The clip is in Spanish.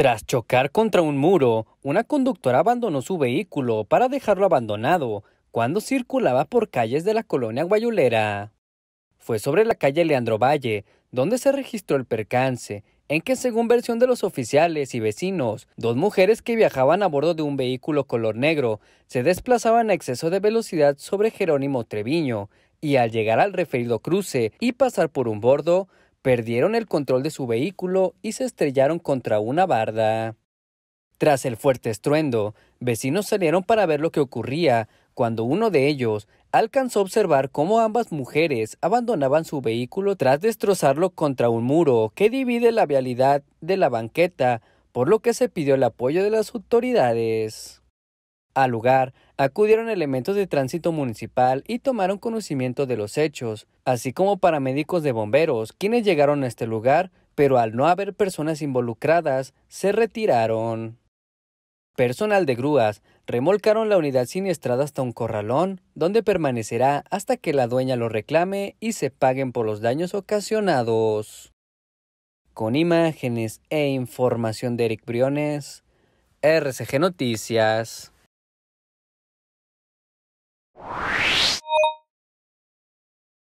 Tras chocar contra un muro, una conductora abandonó su vehículo para dejarlo abandonado cuando circulaba por calles de la colonia guayulera. Fue sobre la calle Leandro Valle donde se registró el percance, en que según versión de los oficiales y vecinos, dos mujeres que viajaban a bordo de un vehículo color negro se desplazaban a exceso de velocidad sobre Jerónimo Treviño y al llegar al referido cruce y pasar por un bordo, perdieron el control de su vehículo y se estrellaron contra una barda. Tras el fuerte estruendo, vecinos salieron para ver lo que ocurría, cuando uno de ellos alcanzó a observar cómo ambas mujeres abandonaban su vehículo tras destrozarlo contra un muro que divide la vialidad de la banqueta, por lo que se pidió el apoyo de las autoridades. Al lugar acudieron elementos de tránsito municipal y tomaron conocimiento de los hechos, así como paramédicos de bomberos, quienes llegaron a este lugar, pero al no haber personas involucradas, se retiraron. Personal de grúas remolcaron la unidad siniestrada hasta un corralón, donde permanecerá hasta que la dueña lo reclame y se paguen por los daños ocasionados. Con imágenes e información de Eric Briones, RCG Noticias.